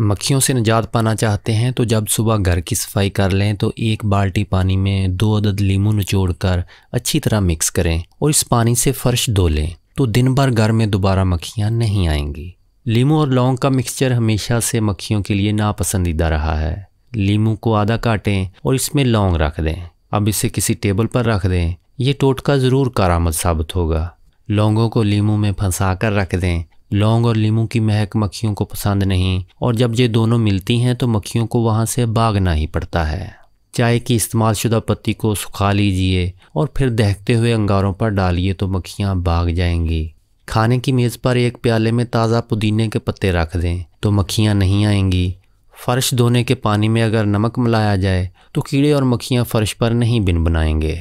मक्खियों से निजात पाना चाहते हैं तो जब सुबह घर की सफाई कर लें तो एक बाल्टी पानी में दो अदद लीमू निचोड़ कर अच्छी तरह मिक्स करें और इस पानी से फर्श धो लें तो दिन भर घर में दोबारा मक्खियाँ नहीं आएंगी लीमू और लौंग का मिक्सचर हमेशा से मक्खियों के लिए नापसंदीदा रहा है लीमू को आधा काटें और इसमें लौंग रख दें अब इसे किसी टेबल पर रख दें ये टोटका ज़रूर कारामद साबित होगा लौंगों को लीमू में फंसा कर रख दें लौंग और लीमू की महक मक्खियों को पसंद नहीं और जब ये दोनों मिलती हैं तो मक्खियों को वहाँ से भागना ही पड़ता है चाय की इस्तेमाल शुदा पत्ती को सुखा लीजिए और फिर दहकते हुए अंगारों पर डालिए तो मक्खियाँ भाग जाएंगी खाने की मेज़ पर एक प्याले में ताज़ा पुदीने के पत्ते रख दें तो मक्खियाँ नहीं आएंगी फ़र्श धोने के पानी में अगर नमक मिलाया जाए तो कीड़े और मक्खियाँ फ़र्श पर नहीं बिन बनाएंगे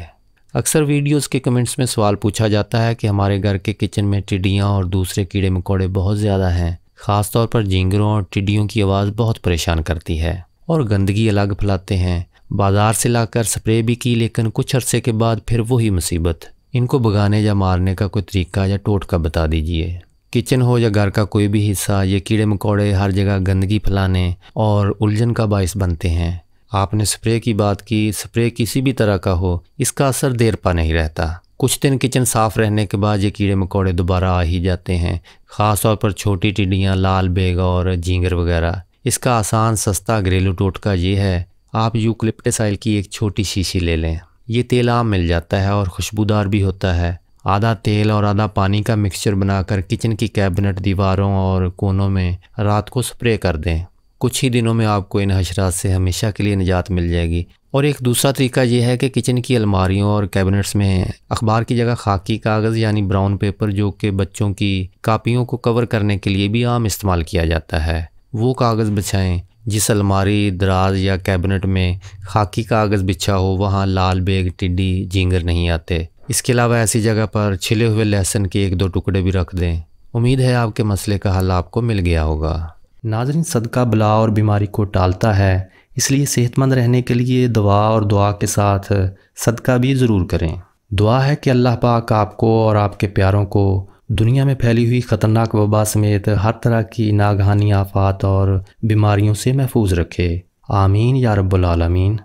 अक्सर वीडियोस के कमेंट्स में सवाल पूछा जाता है कि हमारे घर के किचन में टिडियाँ और दूसरे कीड़े मकोड़े बहुत ज़्यादा हैं ख़ास तौर पर झींगरों और टिड्डियों की आवाज़ बहुत परेशान करती है और गंदगी अलग फैलाते हैं बाज़ार से लाकर स्प्रे भी की लेकिन कुछ अरसे के बाद फिर वही मुसीबत इनको भगाने या मारने का कोई तरीका या टोटका बता दीजिए किचन हो या घर का कोई भी हिस्सा ये कीड़े मकोड़े हर जगह गंदगी फैलाने और उलझन का बायस बनते हैं आपने स्प्रे की बात की स्प्रे किसी भी तरह का हो इसका असर देर पा नहीं रहता कुछ दिन किचन साफ़ रहने के बाद ये कीड़े मकोड़े दोबारा आ ही जाते हैं ख़ास तौर पर छोटी टिड्डियाँ लाल बेग और जिंगर वगैरह इसका आसान सस्ता घरेलू टोटका ये है आप यूक्लिप्टस की एक छोटी शीशी ले लें ये तेल आम मिल जाता है और खुशबूदार भी होता है आधा तेल और आधा पानी का मिक्सचर बनाकर किचन की कैबिनेट दीवारों और कोनों में रात को स्प्रे कर दें कुछ ही दिनों में आपको इन हशरात से हमेशा के लिए निजात मिल जाएगी और एक दूसरा तरीका यह है कि किचन की अलमारियों और कैबिनेट्स में अखबार की जगह खाकी कागज़ यानी ब्राउन पेपर जो कि बच्चों की कापियों को कवर करने के लिए भी आम इस्तेमाल किया जाता है वो कागज़ बिछाएं जिस अलमारी दराज या कैबिनेट में खाकी कागज़ बिछा हो वहाँ लाल बेग टिड्डी जिंगर नहीं आते इसके अलावा ऐसी जगह पर छिले हुए लहसुन के एक दो टुकड़े भी रख दें उम्मीद है आपके मसले का हल आपको मिल गया होगा नाजरीन सदका बला और बीमारी को टालता है इसलिए सेहतमंद रहने के लिए दवा और दुआ के साथ सदका भी ज़रूर करें दुआ है कि अल्लाह पाक आपको और आपके प्यारों को दुनिया में फैली हुई ख़तरनाक वबा समेत हर तरह की नागहानी आफात और बीमारियों से महफूज रखे आमीन या रब्बुल आलमीन